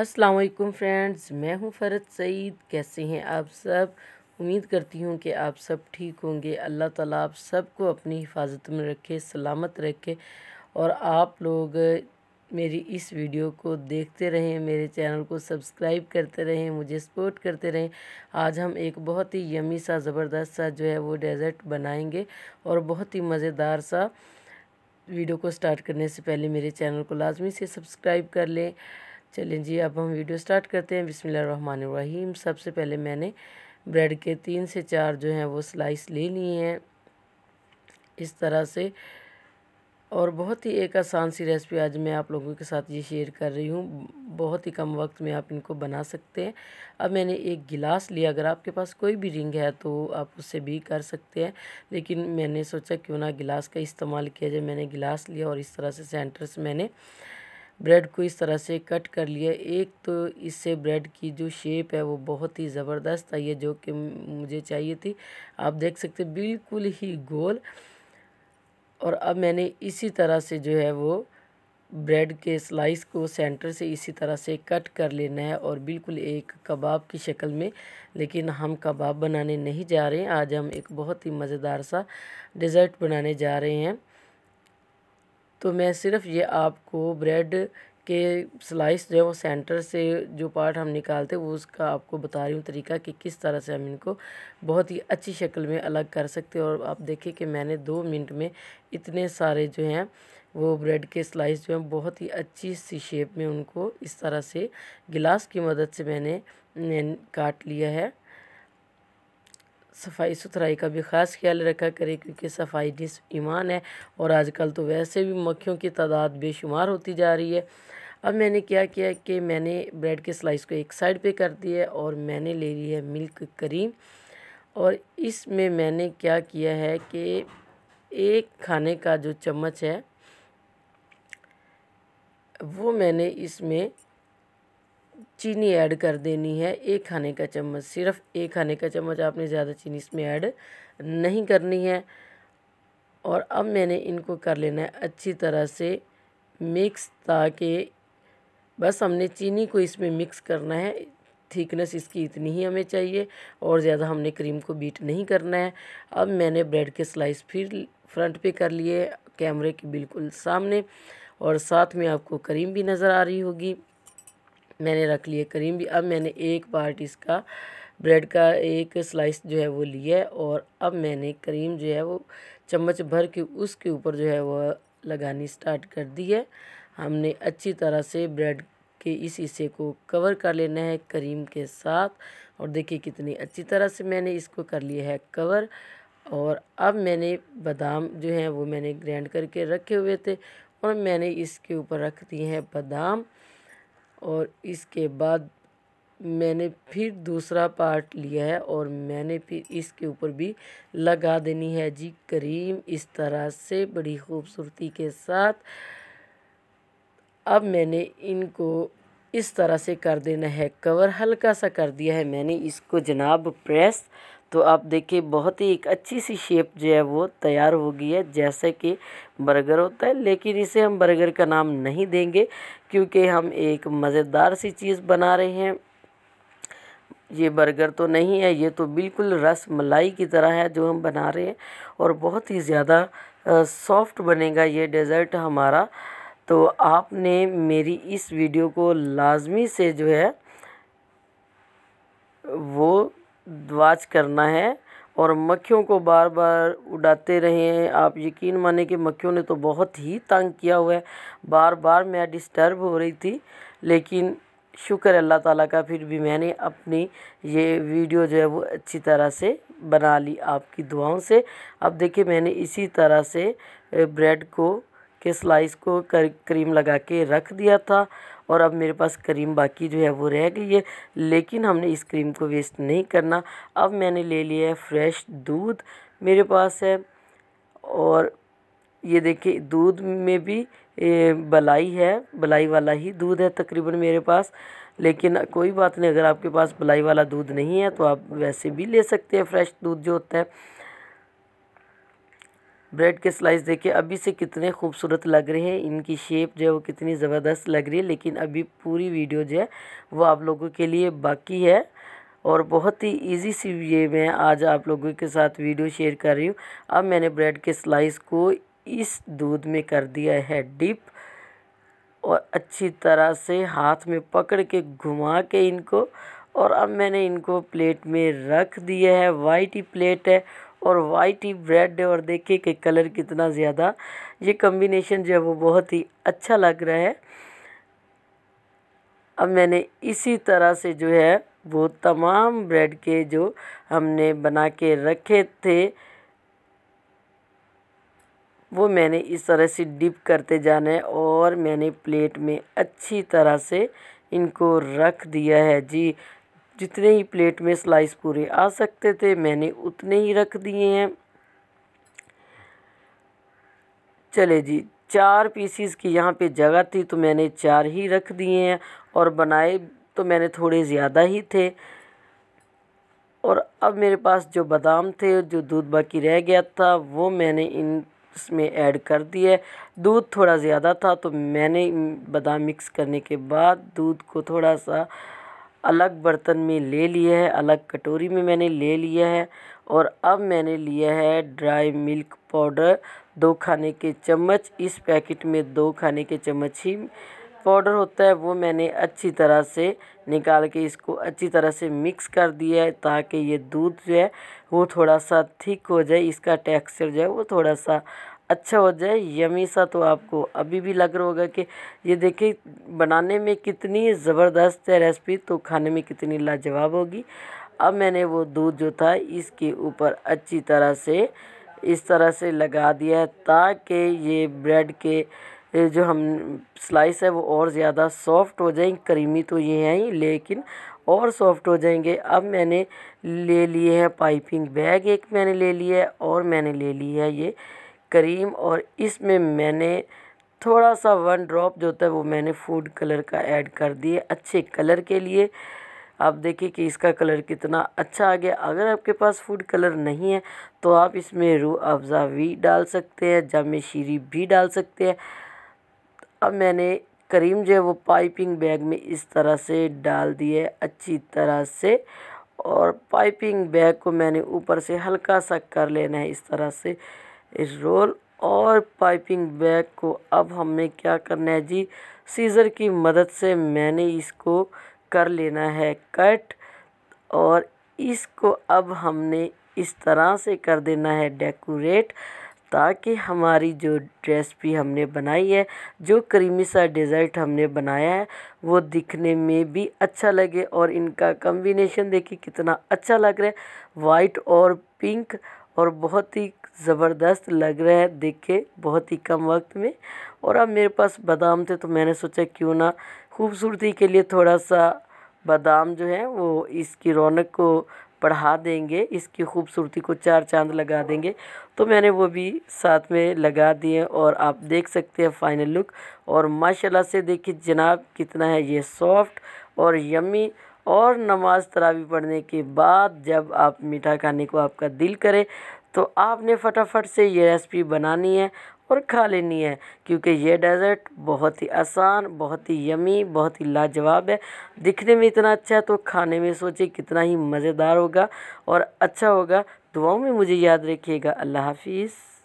असलकुम फ्रेंड्स मैं हूं फ़रत सईद कैसे हैं आप सब उम्मीद करती हूं कि आप सब ठीक होंगे अल्लाह ताला आप सबको अपनी हिफाजत में रखे सलामत रखे और आप लोग मेरी इस वीडियो को देखते रहें मेरे चैनल को सब्सक्राइब करते रहें मुझे सपोर्ट करते रहें आज हम एक बहुत ही यमी सा ज़बरदस्त सा जो है वो डेज़र्ट बनाएंगे और बहुत ही मज़ेदार सा वीडियो को स्टार्ट करने से पहले मेरे चैनल को लाजमी से सब्सक्राइब कर लें चलिए जी अब हम वीडियो स्टार्ट करते हैं बिसमीम सबसे पहले मैंने ब्रेड के तीन से चार जो हैं वो स्लाइस ले लिए हैं इस तरह से और बहुत ही एक आसान सी रेसिपी आज मैं आप लोगों के साथ ये शेयर कर रही हूँ बहुत ही कम वक्त में आप इनको बना सकते हैं अब मैंने एक गिलास लिया अगर आपके पास कोई भी रिंग है तो आप उससे भी कर सकते हैं लेकिन मैंने सोचा क्यों ना गिलास का इस्तेमाल किया जाए मैंने गिलास लिया और इस तरह से सेंटर से मैंने ब्रेड को इस तरह से कट कर लिया एक तो इससे ब्रेड की जो शेप है वो बहुत ही ज़बरदस्त आई है जो कि मुझे चाहिए थी आप देख सकते बिल्कुल ही गोल और अब मैंने इसी तरह से जो है वो ब्रेड के स्लाइस को सेंटर से इसी तरह से कट कर लेना है और बिल्कुल एक कबाब की शक्ल में लेकिन हम कबाब बनाने नहीं जा रहे हैं आज हम एक बहुत ही मज़ेदार सा डिज़र्ट बनाने जा रहे हैं तो मैं सिर्फ ये आपको ब्रेड के स्लाइस जो है वो सेंटर से जो पार्ट हम निकालते हैं वो उसका आपको बता रही हूँ तरीका कि किस तरह से हम इनको बहुत ही अच्छी शक्ल में अलग कर सकते हैं और आप देखिए कि मैंने दो मिनट में इतने सारे जो हैं वो ब्रेड के स्लाइस जो हैं बहुत ही अच्छी सी शेप में उनको इस तरह से गिलास की मदद से मैंने काट लिया है सफाई सुथराई का भी ख़ास ख्याल रखा करें क्योंकि सफाई जिस ईमान है और आजकल तो वैसे भी मक्खियों की तादाद बेशुमार होती जा रही है अब मैंने क्या किया कि मैंने ब्रेड के स्लाइस को एक साइड पे कर दिया है और मैंने ले ली है मिल्क करीम और इसमें मैंने क्या किया है कि एक खाने का जो चम्मच है वो मैंने इसमें चीनी ऐड कर देनी है एक खाने का चम्मच सिर्फ एक खाने का चम्मच आपने ज़्यादा चीनी इसमें ऐड नहीं करनी है और अब मैंने इनको कर लेना है अच्छी तरह से मिक्स ताकि बस हमने चीनी को इसमें मिक्स करना है थिकनेस इसकी इतनी ही हमें चाहिए और ज़्यादा हमने क्रीम को बीट नहीं करना है अब मैंने ब्रेड के स्लाइस फिर फ्रंट पे कर लिए कैमरे के बिल्कुल सामने और साथ में आपको क्रीम भी नज़र आ रही होगी मैंने रख लिया करीम भी अब मैंने एक पार्ट इसका ब्रेड का एक स्लाइस जो है वो लिया है और अब मैंने करीम जो है वो चम्मच भर के उसके ऊपर जो है वह लगानी स्टार्ट कर दी है हमने अच्छी तरह से ब्रेड के इस हिस्से को कवर कर लेना है करीम के साथ और देखिए कितनी अच्छी तरह से मैंने इसको कर लिया है कवर और अब मैंने बादाम जो हैं वो मैंने ग्रैंड करके रखे हुए थे और मैंने इसके ऊपर रख दिए हैं बादाम और इसके बाद मैंने फिर दूसरा पार्ट लिया है और मैंने फिर इसके ऊपर भी लगा देनी है जी करीम इस तरह से बड़ी खूबसूरती के साथ अब मैंने इनको इस तरह से कर देना है कवर हल्का सा कर दिया है मैंने इसको जनाब प्रेस तो आप देखिए बहुत ही एक अच्छी सी शेप जो है वो तैयार हो गई है जैसे कि बर्गर होता है लेकिन इसे हम बर्गर का नाम नहीं देंगे क्योंकि हम एक मज़ेदार सी चीज़ बना रहे हैं ये बर्गर तो नहीं है ये तो बिल्कुल रस मलाई की तरह है जो हम बना रहे हैं और बहुत ही ज़्यादा सॉफ्ट बनेगा ये डेज़र्ट हमारा तो आपने मेरी इस वीडियो को लाजमी से जो है वो वॉच करना है और मक्खियों को बार बार उड़ाते रहे हैं आप यकीन माने कि मक्खियों ने तो बहुत ही तंग किया हुआ है बार बार मैं डिस्टर्ब हो रही थी लेकिन शुक्र अल्लाह ताला का फिर भी मैंने अपनी ये वीडियो जो है वो अच्छी तरह से बना ली आपकी दुआओं से अब देखिए मैंने इसी तरह से ब्रेड को के स्लाइस को कर, क्रीम लगा के रख दिया था और अब मेरे पास क्रीम बाकी जो है वो रह गई है लेकिन हमने इस क्रीम को वेस्ट नहीं करना अब मैंने ले लिया है फ्रेश दूध मेरे पास है और ये देखिए दूध में भी बलाई है बलाई वाला ही दूध है तकरीबन मेरे पास लेकिन कोई बात नहीं अगर आपके पास बलाई वाला दूध नहीं है तो आप वैसे भी ले सकते हैं फ्रेश दूध जो होता है ब्रेड के स्लाइस देखिए अभी से कितने खूबसूरत लग रहे हैं इनकी शेप जो है वो कितनी ज़बरदस्त लग रही है लेकिन अभी पूरी वीडियो जो है वो आप लोगों के लिए बाकी है और बहुत ही इजी सी ये मैं आज आप लोगों के साथ वीडियो शेयर कर रही हूँ अब मैंने ब्रेड के स्लाइस को इस दूध में कर दिया है डिप और अच्छी तरह से हाथ में पकड़ के घुमा के इनको और अब मैंने इनको प्लेट में रख दिया है वाइट ही प्लेट है और वाइट ही ब्रेड है और देखिए कि कलर कितना ज़्यादा ये कम्बिनेशन जो है वो बहुत ही अच्छा लग रहा है अब मैंने इसी तरह से जो है वो तमाम ब्रेड के जो हमने बना के रखे थे वो मैंने इस तरह से डिप करते जाना है और मैंने प्लेट में अच्छी तरह से इनको रख दिया है जी जितने ही प्लेट में स्लाइस पूरे आ सकते थे मैंने उतने ही रख दिए हैं चले जी चार पीसीस की यहाँ पे जगह थी तो मैंने चार ही रख दिए हैं और बनाए तो मैंने थोड़े ज़्यादा ही थे और अब मेरे पास जो बादाम थे जो दूध बाकी रह गया था वो मैंने इन इसमें ऐड कर दिया दूध थोड़ा ज़्यादा था तो मैंने बादाम मिक्स करने के बाद दूध को थोड़ा सा अलग बर्तन में ले लिए है अलग कटोरी में मैंने ले लिया है और अब मैंने लिया है ड्राई मिल्क पाउडर दो खाने के चम्मच इस पैकेट में दो खाने के चम्मच ही पाउडर होता है वो मैंने अच्छी तरह से निकाल के इसको अच्छी तरह से मिक्स कर दिया है ताकि ये दूध जो है वो थोड़ा सा थिक हो जाए इसका टेक्सचर जो है वो थोड़ा सा अच्छा हो जाए यमी सा तो आपको अभी भी लग रहा होगा कि ये देखिए बनाने में कितनी ज़बरदस्त है रेसिपी तो खाने में कितनी लाजवाब होगी अब मैंने वो दूध जो था इसके ऊपर अच्छी तरह से इस तरह से लगा दिया है ताकि ये ब्रेड के जो हम स्लाइस है वो और ज़्यादा सॉफ्ट हो जाएं क्रीमी तो ये हैं ही लेकिन और सॉफ्ट हो जाएंगे अब मैंने ले लिए हैं पाइपिंग बैग एक मैंने ले लिया है और मैंने ले लिया है ये करीम और इसमें मैंने थोड़ा सा वन ड्रॉप जो होता है वो मैंने फूड कलर का ऐड कर दिए अच्छे कलर के लिए आप देखिए कि इसका कलर कितना अच्छा आ गया अगर आपके पास फूड कलर नहीं है तो आप इसमें रू अफज़ा भी डाल सकते हैं जाम शीरी भी डाल सकते हैं अब मैंने करीम जो है वो पाइपिंग बैग में इस तरह से डाल दिए अच्छी तरह से और पाइपिंग बैग को मैंने ऊपर से हल्का सा कर लेना है इस तरह से इस रोल और पाइपिंग बैग को अब हमें क्या करना है जी सीज़र की मदद से मैंने इसको कर लेना है कट और इसको अब हमने इस तरह से कर देना है डेकोरेट ताकि हमारी जो ड्रेस भी हमने बनाई है जो क्रीमी सा डिज़र्ट हमने बनाया है वो दिखने में भी अच्छा लगे और इनका कम्बिनेशन देखिए कितना अच्छा लग रहा है वाइट और पिंक और बहुत ही ज़बरदस्त लग रहा है देख के बहुत ही कम वक्त में और अब मेरे पास बादाम थे तो मैंने सोचा क्यों ना खूबसूरती के लिए थोड़ा सा बादाम जो है वो इसकी रौनक को बढ़ा देंगे इसकी खूबसूरती को चार चांद लगा देंगे तो मैंने वो भी साथ में लगा दिए और आप देख सकते हैं फाइनल लुक और माशाल्लाह से देखिए जनाब कितना है ये सॉफ्ट और यमी और नमाज़ तरावी पढ़ने के बाद जब आप मीठा खाने को आपका दिल करे तो आपने फटाफट से ये रेसिपी बनानी है और खा लेनी है क्योंकि ये डेज़र्ट बहुत ही आसान बहुत ही यमी बहुत ही लाजवाब है दिखने में इतना अच्छा है तो खाने में सोचिए कितना ही मज़ेदार होगा और अच्छा होगा दुआओं में मुझे याद रखिएगा अल्लाह हाफिज़